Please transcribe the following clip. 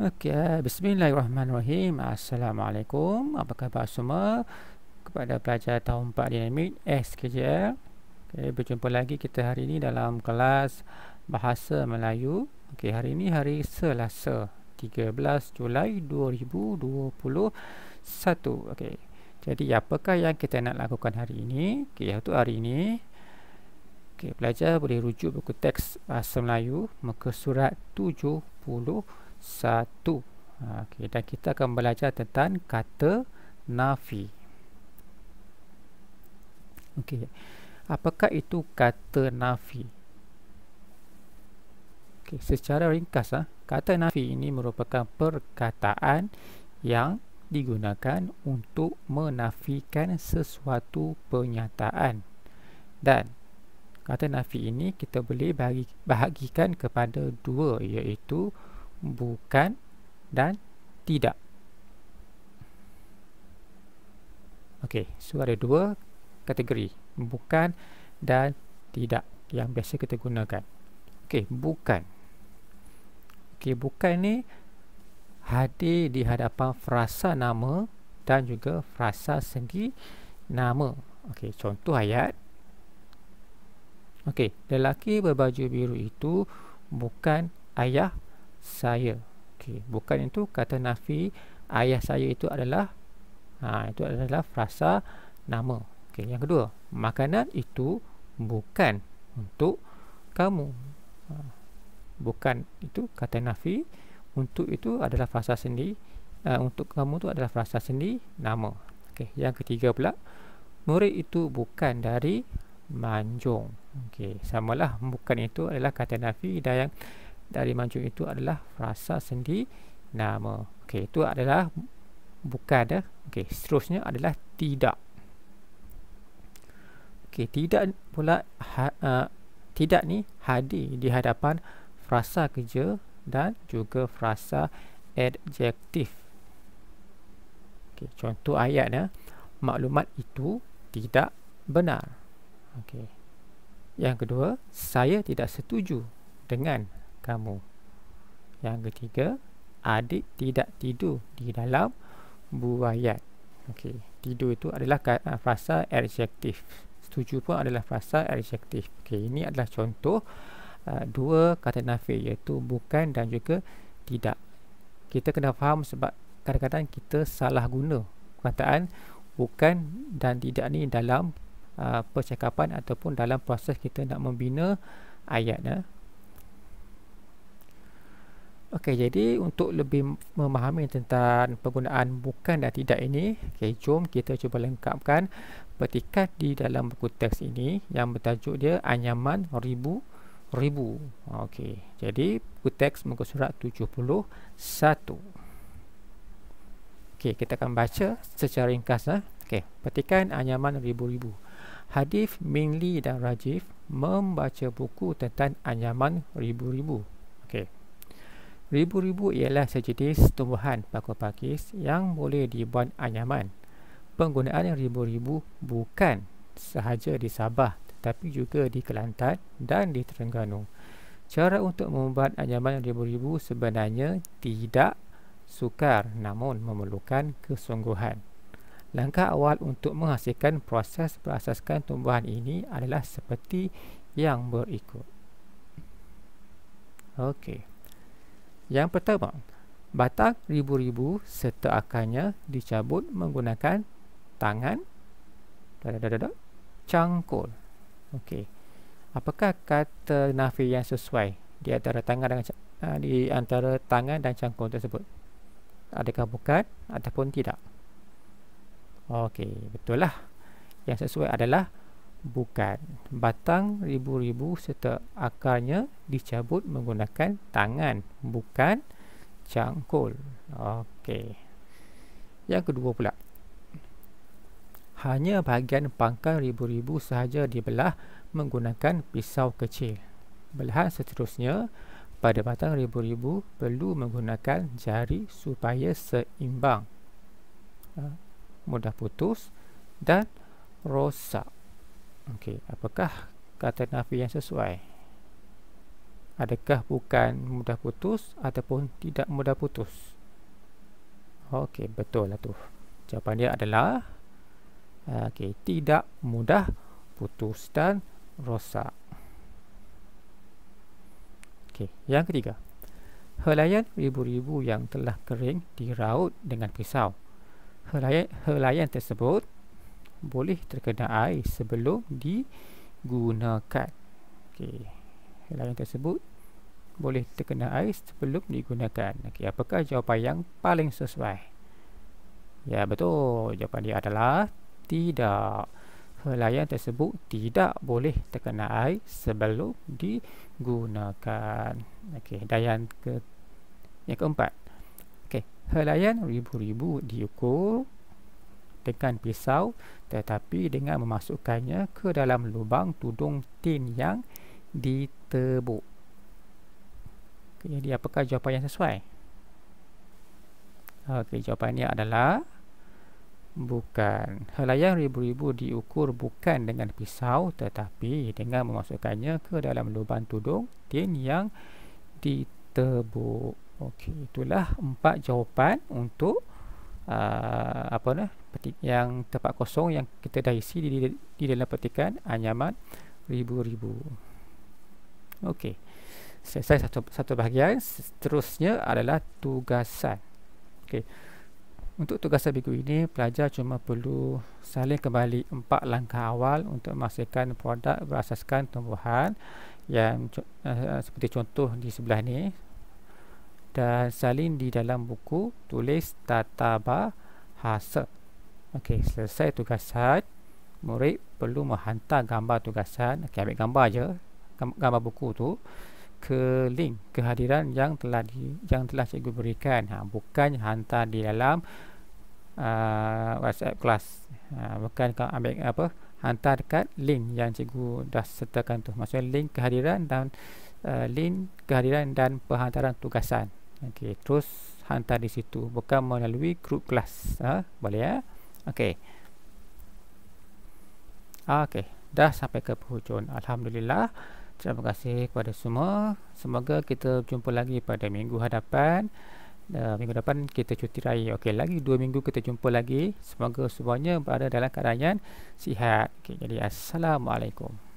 Okey, bismillahirrahmanirrahim. Assalamualaikum. Apa khabar semua? Kepada pelajar tahun 4 dinamik SKJL. Okey, berjumpa lagi kita hari ini dalam kelas Bahasa Melayu. Okey, hari ini hari Selasa, 13 Julai 2021. Okey. Jadi, apakah yang kita nak lakukan hari ini? Okey, iaitu hari ini Okey, pelajar boleh rujuk buku teks Bahasa Melayu muka surat 70 satu okay, dan kita akan belajar tentang kata nafi ok apakah itu kata nafi ok secara ringkas ah, kata nafi ini merupakan perkataan yang digunakan untuk menafikan sesuatu penyataan dan kata nafi ini kita boleh bahagikan kepada dua iaitu bukan dan tidak Okey, so ada dua kategori bukan dan tidak yang biasa kita gunakan Okey, bukan Okey, bukan ni hadir di hadapan frasa nama dan juga frasa segi nama Okey, contoh ayat Okey, lelaki berbaju biru itu bukan ayah saya. okay. bukan itu kata nafi ayah saya itu adalah ha itu adalah frasa nama. Okay, yang kedua, makanan itu bukan untuk kamu. Ha, bukan itu kata nafi untuk itu adalah frasa sendi ha, untuk kamu itu adalah frasa sendi nama. Okay, yang ketiga pula, murid itu bukan dari manjung. Okey, samalah bukan itu adalah kata nafi dan yang dari mancung itu adalah frasa sendi nama. Okey, itu adalah bukan dah. Okey, seterusnya adalah tidak. Okey, tidak pula ha, uh, tidak ni hadir di hadapan frasa kerja dan juga frasa adjektif. Okey, contoh ayatnya eh. maklumat itu tidak benar. Okey. Yang kedua, saya tidak setuju dengan kamu. Yang ketiga, adik tidak tidur di dalam buayat. Okey, tidur itu adalah ah, fasa adjektif. Setuju pun adalah fasa adjektif. Okey, ini adalah contoh uh, dua kata nafi iaitu bukan dan juga tidak. Kita kena faham sebab kadang-kadang kita salah guna Kataan bukan dan tidak ni dalam uh, percakapan ataupun dalam proses kita nak membina ayat. Eh. Okey, jadi untuk lebih memahami tentang penggunaan bukan dan tidak ini, okey, jom kita cuba lengkapkan petikan di dalam buku teks ini yang bertajuk dia anyaman ribu ribu. Okey. Jadi buku teks muka surat 71. Okey, kita akan baca secara ringkas eh. Okey, petikan anyaman ribu-ribu. Hadif, Mingli dan Rajif membaca buku tentang anyaman ribu-ribu Ribu-ribu ialah sejenis tumbuhan pakor pakis yang boleh dibuat anyaman. Penggunaan ribu-ribu bukan sahaja di Sabah tetapi juga di Kelantan dan di Terengganu. Cara untuk membuat anyaman ribu-ribu sebenarnya tidak sukar namun memerlukan kesungguhan. Langkah awal untuk menghasilkan proses berasaskan tumbuhan ini adalah seperti yang berikut. Okey. Yang pertama, batang ribu-ribu serta akarnya dicabut menggunakan tangan cangkul. Okey. Apakah kata nafi yang sesuai di antara tangan dengan ah, di antara tangan dan cangkul tersebut? Adakah bukan ataupun tidak? Okey, betul lah. Yang sesuai adalah bukan batang ribu-ribu serta akarnya dicabut menggunakan tangan bukan cangkul okey yang kedua pula hanya bahagian pangkal ribu-ribu sahaja dibelah menggunakan pisau kecil belahan seterusnya pada batang ribu-ribu perlu menggunakan jari supaya seimbang ha? mudah putus dan rosak Okey, apakah kata nafi yang sesuai? Adakah bukan mudah putus ataupun tidak mudah putus? Okey, betul lah tu. Jawapan dia adalah eh, okey, tidak mudah putus dan rosak. Okey, yang ketiga. Helaian ribu-ribu yang telah kering diraut dengan pisau. Helaian helaian tersebut boleh terkena air sebelum digunakan. Okey. Helaian tersebut boleh terkena air sebelum digunakan. Okey, apakah jawapan yang paling sesuai? Ya, betul. Jawapan dia adalah tidak. Helaian tersebut tidak boleh terkena air sebelum digunakan. Okey, dan yang ke yang keempat. Okey, helayan ribu-ribu diukur dengan pisau tetapi dengan memasukkannya ke dalam lubang tudung tin yang ditebuk. Okay, jadi apakah jawapan yang sesuai? Okey, jawapannya adalah bukan. Helayang ribu-ribu diukur bukan dengan pisau tetapi dengan memasukkannya ke dalam lubang tudung tin yang ditebuk. Okey, itulah empat jawapan untuk Uh, apa nah petik yang tempat kosong yang kita dah isi di, di, di dalam petikan anyaman ribu-ribu. Okey. Selesai satu satu bahagian, seterusnya adalah tugasan. Okey. Untuk tugasan minggu ini, pelajar cuma perlu saling kembali empat langkah awal untuk memastikan produk berasaskan tumbuhan yang uh, seperti contoh di sebelah ni dan salin di dalam buku tulis tata bahasa. Okey, selesai tugasan. Murid perlu menghantar gambar tugasan. Okey, ambil gambar aje gambar buku tu ke link kehadiran yang telah di, yang telah cikgu berikan. Ha, bukan hantar di dalam uh, WhatsApp kelas. Ha, bukan kau ambil apa? Hantar dekat link yang cikgu dah sertakan tu. Maksudnya link kehadiran dan uh, link kehadiran dan penghantaran tugasan. Okey, terus hantar di situ bukan melalui group kelas, Ah, ha? boleh ya? Okey. Ah, okey, dah sampai ke penghujung. Alhamdulillah. Terima kasih kepada semua. Semoga kita jumpa lagi pada minggu hadapan. Uh, minggu depan kita cuti raya. Okey, lagi 2 minggu kita jumpa lagi. Semoga semuanya berada dalam keadaan sihat. Okey, jadi assalamualaikum.